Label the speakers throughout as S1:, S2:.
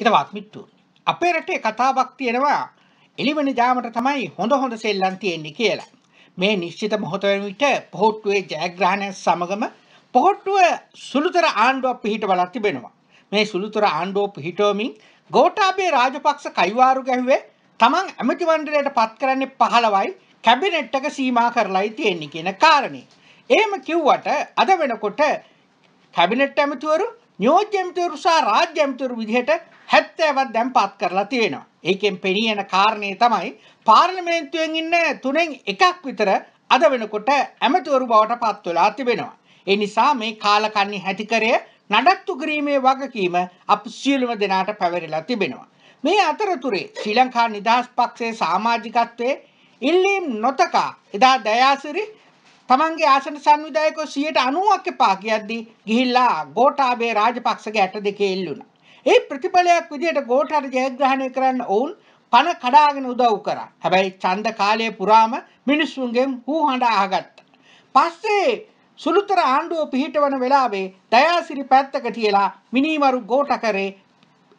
S1: හිතවත් මිත්තුන්. අපේ රටේ කතාවක් තියෙනවා එළිවෙන ජාමට තමයි හොඳ හොඳ සෙල්ලම් තියෙන්නේ කියලා. මේ නිශ්චිත මොහොත වෙන විට පොහොට්ටුවේ ජයග්‍රහණය සමගම පොහොට්ටුව සුළුතර ආණ්ඩුවක් පිහිටවලා තිබෙනවා. මේ සුළුතර ආණ්ඩුව පිහිටවමින් ගෝඨාභය රාජපක්ෂ කයිවාරු ගැහුවේ තමන් ඇමති මණ්ඩලයට පත් කරන්නේ 15යි කැබිනට් එක සීමා කරලායි තියෙන්නේ කියන කාරණේ. එහෙම කිව්වට අද වෙනකොට කැබිනට් ඇමතිවරු නියෝජ්‍ය ඇමතිවරු සහ රාජ්‍ය ඇමතිවරු විදිහට 70වත් දැන් පාත් කරලා තියෙනවා. ඒකෙන් පෙනී යන කාරණේ තමයි පාර්ලිමේන්තුවෙන් ඉන්න තුනෙන් එකක් විතර අද වෙනකොට ඇමතිවරු බවට පත් වෙලා තිබෙනවා. ඒ නිසා මේ කාලකන්ණි හැතිකරය නඩත්තු කිරීමේ වගකීම අප සියලුම දෙනාට පැවරිලා තිබෙනවා. මේ අතරතුරේ ශ්‍රී ලංකා නිදහස් පක්ෂයේ සමාජිකත්වයේ ඉල්ලීම් නොතකා එදා දයාසිරි තමන්ගේ ආසන සංවිධායකෝ 90ක් එපා කියද්දී ගිහිල්ලා ගෝඨාභය රාජපක්ෂගේ ඇට දෙකේ එල්ලුණා. ඒ ප්‍රතිඵලයක් විදිහට ගෝඨාට ජයග්‍රහණය කරන්න ඔවුන් පන කඩාගෙන උදව් කරා. හැබැයි ඡන්ද කාලය පුරාම මිනිස්සුන්ගෙන් හූ හඬ අහගත්තා. පස්සේ සුළුතර ආණ්ඩුව පිහිටවන වෙලාවේ දයාසිරි පැත්තක තියලා මිනිමරු ගෝඨ කරේ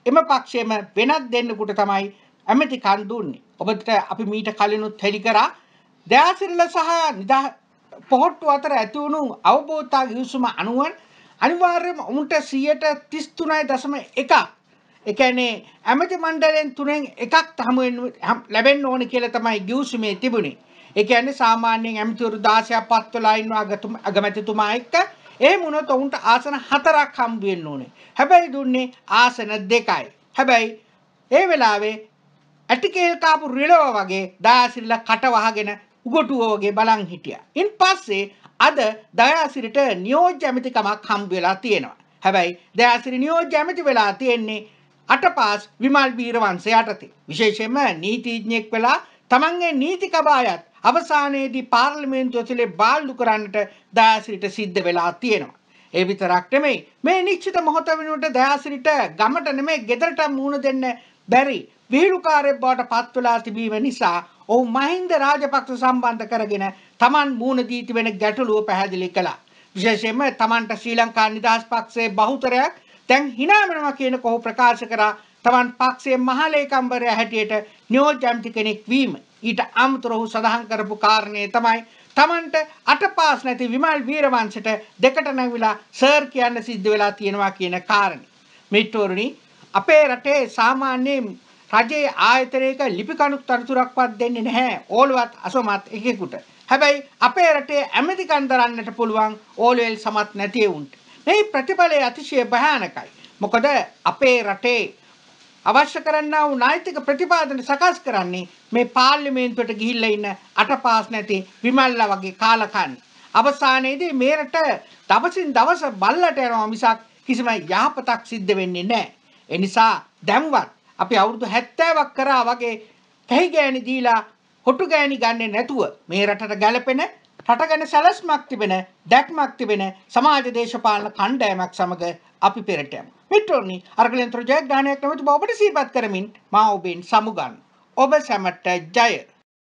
S1: එම පක්ෂයේම වෙනත් දෙන්නෙකුට තමයි ඇමති කන් දුන්නේ. ඔබට අපි මීට කලිනුත් හෙලි කරා දයාසිරිල සහ පොහොට්ටු අතර ඇතිවුණු අවබෝතා ගිවිසුම අනුවන් අනිවාර්යම ඔවුන්ට සියයට තිස්තුනයි දසම එකක් එකනේ ඇමති මණ්ඩලෙන් තුනෙන් එකක් තමුවෙන් ලැබෙන් ඕන කියල තමයි ගිවසුමේ තිබුණේ එක ඇන සාමාන්‍යයෙන් ඇමතිවරු දාසයක් පත්වලයින්වා අගතුම අගමැතිතුමා එක්ක ඒ මුණොත් ඔවුන්ට ආසන හතරක් හම්බුවෙන් ඕනේ හැබැයි දුන්නේ ආසන දෙකයි හැබැයි ඒ වෙලාවේ ඇටිකේල්කාපු රිලව වගේ දාසිල්ල කටවහගෙන උගටුව වගේ බලන් හිටියා. ඉන් පස්සේ අද දයාසිරිට නියෝජ්‍ය ඇමතිකමක් හම්බ වෙලා තියෙනවා. හැබැයි දයාසිරි නියෝජ්‍ය ඇමති වෙලා තියෙන්නේ අටපාස් විමල් වීරවංශ යටතේ. විශේෂයෙන්ම නීතිඥයෙක් වෙලා තමන්ගේ නීති කබායත් අවසානයේදී පාර්ලිමේන්තුව තුළේ බාල්දු කරන්නට දයාසිරිට සිද්ධ වෙලා තියෙනවා. ඒ විතරක් නෙමෙයි මේ නිශ්චිත මොහොත වෙනුවට දයාසිරිට ගමට නෙමෙයි ගෙදරට මූණ දෙන්න බැරි විහිළුකාරයෙක් බවට පත් වෙලා තිබීම නිසා ඔහු මහින්ද රාජපක්ෂ සම්බන්ධ කරගෙන තමන් මූණ දී තිබෙන ගැටලුව පැහැදිලි කළා. විශේෂයෙන්ම තමන්ට ශ්‍රී ලංකා නිදහස් පක්ෂයේ බහුතරයක් දැන් hina වෙනවා කියන කොහො ප්‍රකාශ කරා තමන් පක්ෂයේ මහලේකම්වරයා හැටියට නියෝජ්‍යම්ති කෙනෙක් වීම. ඊට අමතරව ඔහු සඳහන් කරපු කාරණේ තමයි තමන්ට අටපාස් නැති විමල් වීරවංශට දෙකට නැවිලා සර් කියන්න සිද්ධ වෙලා තියෙනවා කියන කාරණේ. මිත්‍රෝරුනි අපේ රටේ සාමාන්‍යයෙන් රජයේ ආයතනයක ලිපිකණුක් තනතුරක්වත් දෙන්නේ නැහැ ඕලුවත් අසමත් එකෙකුට. හැබැයි අපේ රටේ ඇමරිකන් දරන්නට පුළුවන් ඕලුවෙල් සමත් නැති උන්ට. මේ ප්‍රතිඵලය අතිශය භයානකයි. මොකද අපේ රටේ අවශ්‍ය කරන්නා වූ නෛතික ප්‍රතිපාදන සකස් කරන්නේ මේ පාර්ලිමේන්තුවට ගිහිල්ලා ඉන්න අටපාස් නැති විමල්ලා වගේ කාලකන්. අවසානයේදී මේ රට දවසින් දවස බල්ලට යනවා මිසක් කිසිම යහපතක් සිද්ධ වෙන්නේ නැහැ. ඒ නිසා දැන්වත් අපි අවුරුදු 70ක් කරා වගේ කැහි ගෑණි දීලා හොටු ගෑණි ගන්නෙ නැතුව මේ රටට ගැළපෙන රට ගැන සැලැස්මක් තිබෙන දැක්මක් තිබෙන සමාජ දේශපාලන කණ්ඩායමක් සමග අපි පෙරට යමු. මිත්‍රෝනි අර්ගලෙන්ත්‍ර ජයග්‍රහණයක් නැමැති බව ඔබට සිහිපත් කරමින් මා ඔබෙන් සමුගන්. ඔබ සැමට ජය.